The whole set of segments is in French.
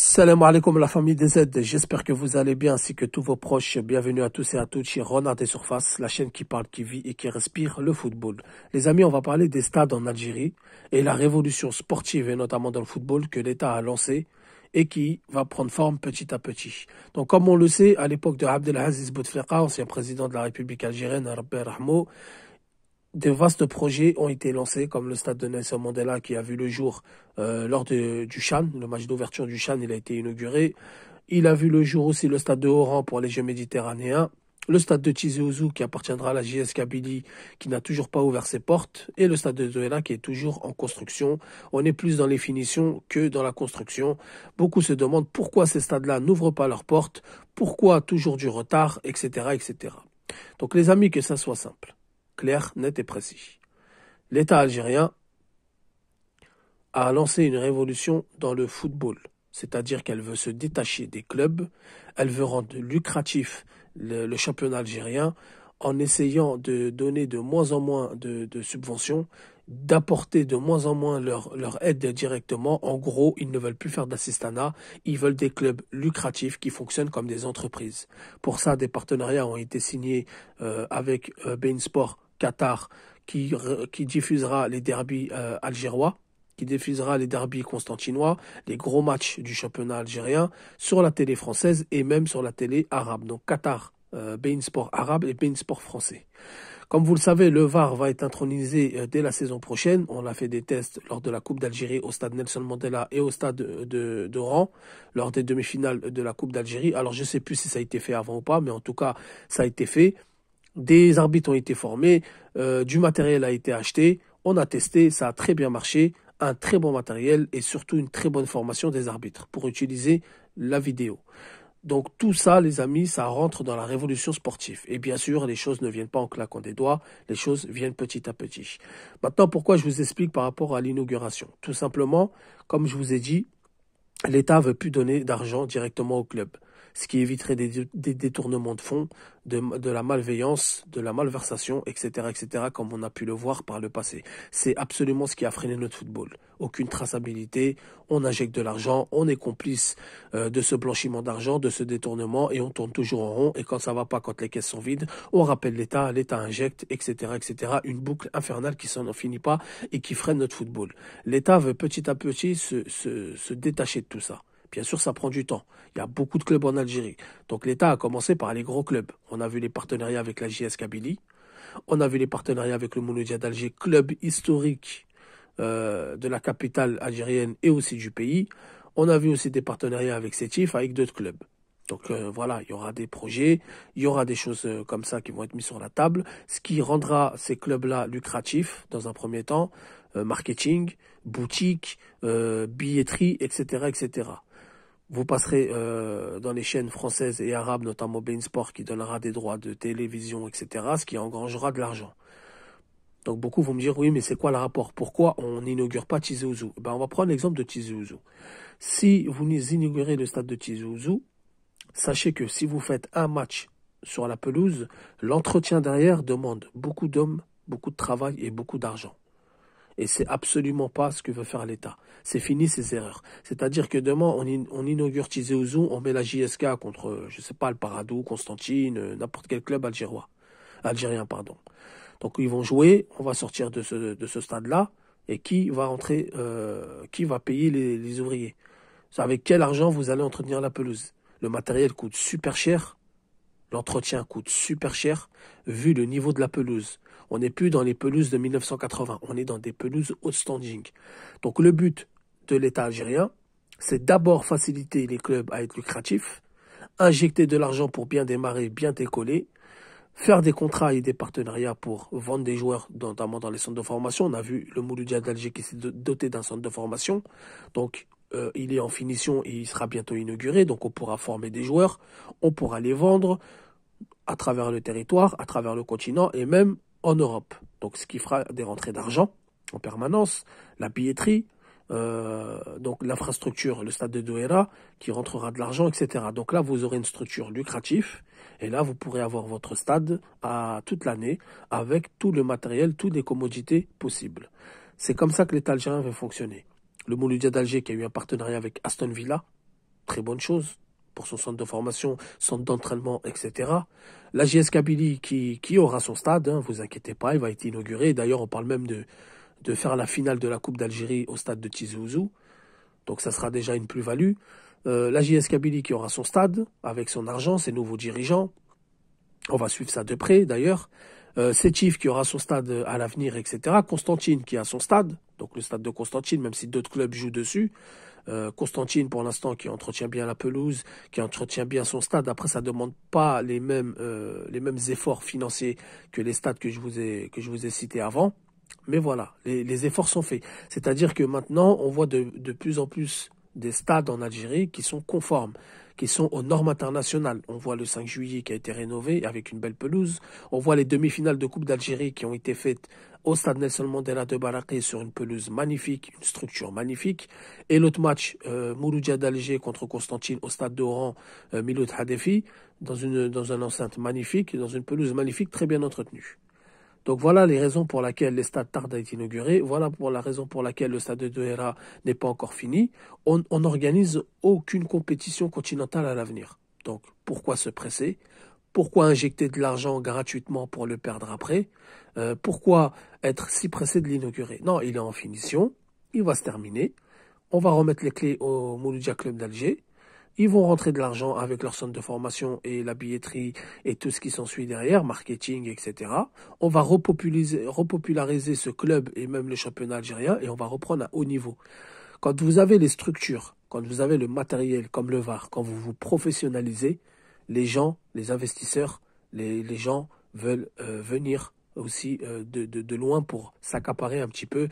Salam alaikum la famille des Z, j'espère que vous allez bien ainsi que tous vos proches. Bienvenue à tous et à toutes chez Renard des Surfaces, la chaîne qui parle, qui vit et qui respire le football. Les amis, on va parler des stades en Algérie et la révolution sportive et notamment dans le football que l'État a lancé et qui va prendre forme petit à petit. Donc comme on le sait, à l'époque de Abdelaziz Bouteflika, ancien président de la République algérienne, Robert Rahmo, de vastes projets ont été lancés, comme le stade de Nelson Mandela qui a vu le jour euh, lors du Chan, le match d'ouverture du Chan, il a été inauguré. Il a vu le jour aussi le stade de Oran pour les Jeux méditerranéens, le stade de Tizouzou qui appartiendra à la JS Kabylie qui n'a toujours pas ouvert ses portes, et le stade de Zoéla qui est toujours en construction. On est plus dans les finitions que dans la construction. Beaucoup se demandent pourquoi ces stades-là n'ouvrent pas leurs portes, pourquoi toujours du retard, etc. etc. Donc les amis, que ça soit simple clair, net et précis. L'État algérien a lancé une révolution dans le football, c'est-à-dire qu'elle veut se détacher des clubs, elle veut rendre lucratif le, championnat algérien en essayant de donner de moins en moins de, subventions, d'apporter de moins en moins leur, aide directement. En gros, ils ne veulent plus faire d'assistanat, ils veulent des clubs lucratifs qui fonctionnent comme des entreprises. Pour ça, des partenariats ont été signés euh, avec euh, Bainsport, Qatar qui, diffusera les derbys euh, algérois, qui diffusera les derbys constantinois, les gros matchs du championnat algérien sur la télé française et même sur la télé arabe. Donc Qatar, euh, Bein Sport arabe et Bein Sport français. Comme vous le savez, le VAR va être intronisé euh, dès la saison prochaine. On a fait des tests lors de la Coupe d'Algérie au stade Nelson Mandela et au stade de, d'Oran, lors des demi-finales de la Coupe d'Algérie. Alors je ne sais plus si ça a été fait avant ou pas, mais en tout cas, ça a été fait. Des arbitres ont été formés, euh, du matériel a été acheté, on a testé, ça a très bien marché, un très bon matériel et surtout une très bonne formation des arbitres pour utiliser la vidéo. Donc tout ça, les amis, ça rentre dans la révolution sportive. Et bien sûr, les choses ne viennent pas en claquant des doigts, les choses viennent petit à petit. Maintenant, pourquoi je vous explique par rapport à l'inauguration Tout simplement, comme je vous ai dit, l'État ne veut plus donner d'argent directement au club ce qui éviterait des, détournements de fonds, de, la malveillance, de la malversation, etc., etc., comme on a pu le voir par le passé. C'est absolument ce qui a freiné notre football. Aucune traçabilité, on injecte de l'argent, on est complice euh, de ce blanchiment d'argent, de ce détournement, et on tourne toujours en rond, et quand ça va pas, quand les caisses sont vides, on rappelle l'État, l'État injecte, etc., etc., une boucle infernale qui s'en finit pas et qui freine notre football. L'État veut petit à petit se détacher de tout ça. Bien sûr, ça prend du temps. Il y a beaucoup de clubs en Algérie. Donc l'État a commencé par les gros clubs. On a vu les partenariats avec la JS Kabylie. On a vu les partenariats avec le Mouloudia d'Alger, club historique euh, de la capitale algérienne et aussi du pays. On a vu aussi des partenariats avec Sétif, avec d'autres clubs. Donc euh, voilà, il y aura des projets, il y aura des choses euh, comme ça qui vont être mises sur la table, ce qui rendra ces clubs-là lucratifs dans un premier temps, marketing, boutique, billetterie, etc., etc. Vous passerez euh, dans les chaînes françaises et arabes, notamment Bein Sport, qui donnera des droits de télévision, etc., ce qui engrangera de l'argent. Donc beaucoup vont me dire, oui, mais c'est quoi le rapport Pourquoi on n'inaugure pas Tizouzou eh ben, On va prendre l'exemple de Tizouzou. Si vous inaugurez le stade de Tizouzou, sachez que si vous faites un match sur la pelouse, l'entretien derrière demande beaucoup d'hommes, beaucoup de travail et beaucoup d'argent. Et c'est absolument pas ce que veut faire l'État. C'est fini ces erreurs. C'est-à-dire que demain, on, on inaugure on met la JSK contre, je sais pas, le Paradou, Constantine, euh, n'importe quel club algérois. Algérien, pardon. Donc ils vont jouer, on va sortir de ce, de ce stade-là, et qui va entrer, euh, qui va payer les, les ouvriers Avec quel argent vous allez entretenir la pelouse Le matériel coûte super cher, l'entretien coûte super cher, vu le niveau de la pelouse. On n'est plus dans les pelouses de 1980, on est dans des pelouses outstanding. Donc le but de l'État algérien, c'est d'abord faciliter les clubs à être lucratifs, injecter de l'argent pour bien démarrer, bien décoller, faire des contrats et des partenariats pour vendre des joueurs, notamment dans les centres de formation. On a vu le Mouloudia d'Alger qui s'est doté d'un centre de formation. Donc, euh, il est en finition et il sera bientôt inauguré. Donc, on pourra former des joueurs, on pourra les vendre à travers le territoire, à travers le continent et même en Europe. Donc ce qui fera des rentrées d'argent en permanence, la billetterie, euh, donc l'infrastructure, le stade de Doera, qui rentrera de l'argent, etc. Donc là, vous aurez une structure lucrative, et là, vous pourrez avoir votre stade à toute l'année, avec tout le matériel, toutes les commodités possibles. C'est comme ça que l'État algérien va fonctionner. Le Mouloudia d'Alger, qui a eu un partenariat avec Aston Villa, très bonne chose, pour son centre de formation, centre d'entraînement, etc. La JS Kabylie qui, qui aura son stade, Ne hein, vous inquiétez pas, il va être inauguré. D'ailleurs, on parle même de, de faire la finale de la Coupe d'Algérie au stade de Tizouzou. Donc ça sera déjà une plus-value. Euh, la JS Kabylie qui aura son stade avec son argent, ses nouveaux dirigeants. On va suivre ça de près d'ailleurs. Euh, Sétif qui aura son stade à l'avenir, etc. Constantine qui a son stade, donc le stade de Constantine, même si d'autres clubs jouent dessus. Euh, Constantine, pour l'instant, qui entretient bien la pelouse, qui entretient bien son stade. Après, ça ne demande pas les mêmes, euh, les mêmes efforts financiers que les stades que je vous ai, que je vous ai cités avant. Mais voilà, les, efforts sont faits. C'est-à-dire que maintenant, on voit de plus en plus des stades en Algérie qui sont conformes, qui sont aux normes internationales. On voit le 5 juillet qui a été rénové avec une belle pelouse. On voit les demi-finales de Coupe d'Algérie qui ont été faites au stade Nelson Mandela de Baraké sur une pelouse magnifique, une structure magnifique. Et l'autre match, euh, d'Alger contre Constantine au stade d'Oran, Oran euh, Miloud Hadefi, dans, une, enceinte magnifique, dans une pelouse magnifique, très bien entretenue. Donc voilà les raisons pour lesquelles les stades tardent à être inaugurés, voilà pour la raison pour laquelle le stade de Dohera n'est pas encore fini. On n'organise aucune compétition continentale à l'avenir. Donc pourquoi se presser pourquoi injecter de l'argent gratuitement pour le perdre après euh, Pourquoi être si pressé de l'inaugurer Non, il est en finition, il va se terminer. On va remettre les clés au Mouloudia Club d'Alger. Ils vont rentrer de l'argent avec leur centre de formation et la billetterie et tout ce qui s'ensuit derrière, marketing, etc. On va repopulariser ce club et même le championnat algérien et on va reprendre à haut niveau. Quand vous avez les structures, quand vous avez le matériel comme le VAR, quand vous vous professionnalisez, les gens, les investisseurs, les, gens veulent euh, venir aussi euh, de loin pour s'accaparer un petit peu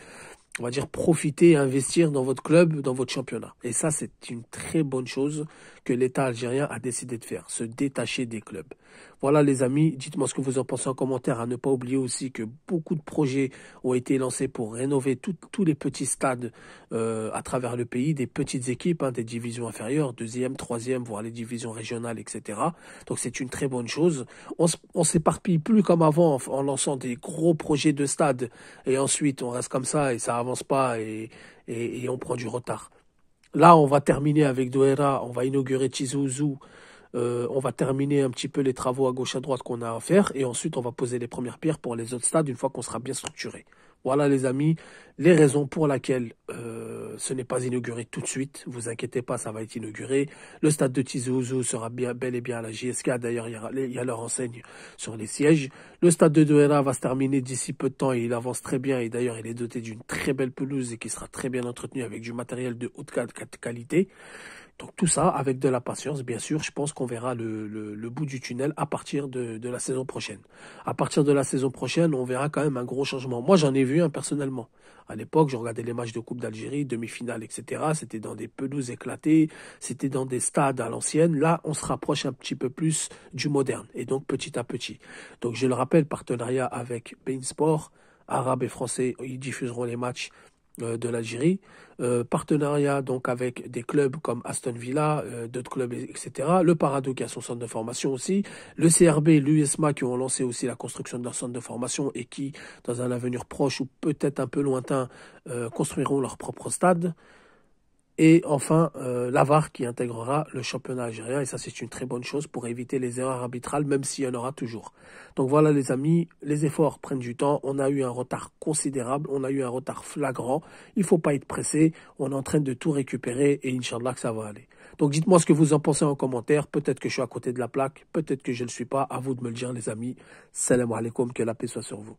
on va dire, profiter et investir dans votre club, dans votre championnat. Et ça, c'est une très bonne chose que l'État algérien a décidé de faire, se détacher des clubs. Voilà les amis, dites-moi ce que vous en pensez en commentaire, à ne pas oublier aussi que beaucoup de projets ont été lancés pour rénover tous les petits stades euh, à travers le pays, des petites équipes, hein, des divisions inférieures, deuxième, troisième, voire les divisions régionales, etc. Donc c'est une très bonne chose. On s'éparpille plus comme avant en, lançant des gros projets de stades et ensuite on reste comme ça et ça avance pas et on prend du retard. Là, on va terminer avec Doera, on va inaugurer Chizuzu, euh, on va terminer un petit peu les travaux à gauche à droite qu'on a à faire et ensuite on va poser les premières pierres pour les autres stades une fois qu'on sera bien structuré. Voilà les amis, les raisons pour lesquelles euh, ce n'est pas inauguré tout de suite. Vous inquiétez pas, ça va être inauguré. Le stade de Tizouzou sera bien, bel et bien à la GSK. D'ailleurs, il, y, a leur enseigne sur les sièges. Le stade de Douera va se terminer d'ici peu de temps et il avance très bien. Et d'ailleurs, il est doté d'une très belle pelouse et qui sera très bien entretenue avec du matériel de haute qualité. Donc tout ça avec de la patience, bien sûr. Je pense qu'on verra le, le, bout du tunnel à partir de, de, la saison prochaine. À partir de la saison prochaine, on verra quand même un gros changement. Moi, j'en ai vu un personnellement. À l'époque, je regardais les matchs de Coupe d'Algérie, demi-finale, etc. C'était dans des pelouses éclatées, c'était dans des stades à l'ancienne. Là, on se rapproche un petit peu plus du moderne, et donc petit à petit. Donc je le rappelle, partenariat avec Bein Sport, arabe et français, ils diffuseront les matchs euh, de l'Algérie, euh, partenariat donc avec des clubs comme Aston Villa, euh, d'autres clubs, etc. Le Parado qui a son centre de formation aussi, le CRB, l'USMA qui ont lancé aussi la construction de leur centre de formation et qui, dans un avenir proche ou peut-être un peu lointain, construiront leur propre stade. Et enfin, euh, l'avare qui intégrera le championnat algérien. Et ça, c'est une très bonne chose pour éviter les erreurs arbitrales, même s'il y en aura toujours. Donc voilà, les amis, les efforts prennent du temps. On a eu un retard considérable. On a eu un retard flagrant. Il ne faut pas être pressé. On est en train de tout récupérer et Inch'Allah que ça va aller. Donc dites-moi ce que vous en pensez en commentaire. Peut-être que je suis à côté de la plaque. Peut-être que je ne suis pas. À vous de me le dire, les amis. Salam alaikum. Que la paix soit sur vous.